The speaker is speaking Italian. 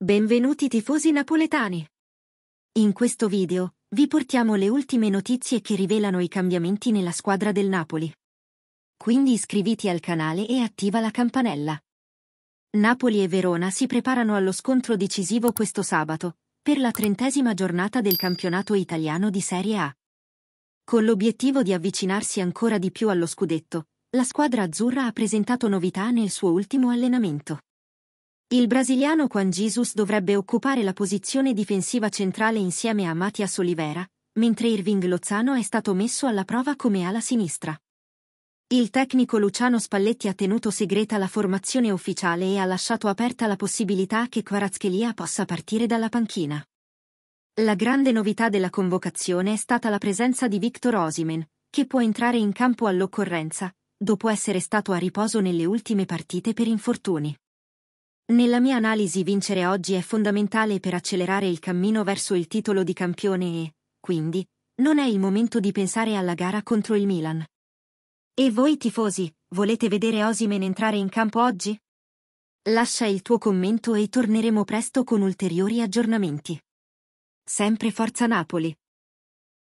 Benvenuti tifosi napoletani! In questo video vi portiamo le ultime notizie che rivelano i cambiamenti nella squadra del Napoli. Quindi iscriviti al canale e attiva la campanella. Napoli e Verona si preparano allo scontro decisivo questo sabato, per la trentesima giornata del campionato italiano di Serie A. Con l'obiettivo di avvicinarsi ancora di più allo scudetto, la squadra azzurra ha presentato novità nel suo ultimo allenamento. Il brasiliano Juan Jesus dovrebbe occupare la posizione difensiva centrale insieme a Matias Olivera, mentre Irving Lozano è stato messo alla prova come ala sinistra. Il tecnico Luciano Spalletti ha tenuto segreta la formazione ufficiale e ha lasciato aperta la possibilità che Kvaratskhelia possa partire dalla panchina. La grande novità della convocazione è stata la presenza di Victor Osimen, che può entrare in campo all'occorrenza, dopo essere stato a riposo nelle ultime partite per infortuni. Nella mia analisi vincere oggi è fondamentale per accelerare il cammino verso il titolo di campione e, quindi, non è il momento di pensare alla gara contro il Milan. E voi tifosi, volete vedere Osimen entrare in campo oggi? Lascia il tuo commento e torneremo presto con ulteriori aggiornamenti. Sempre Forza Napoli!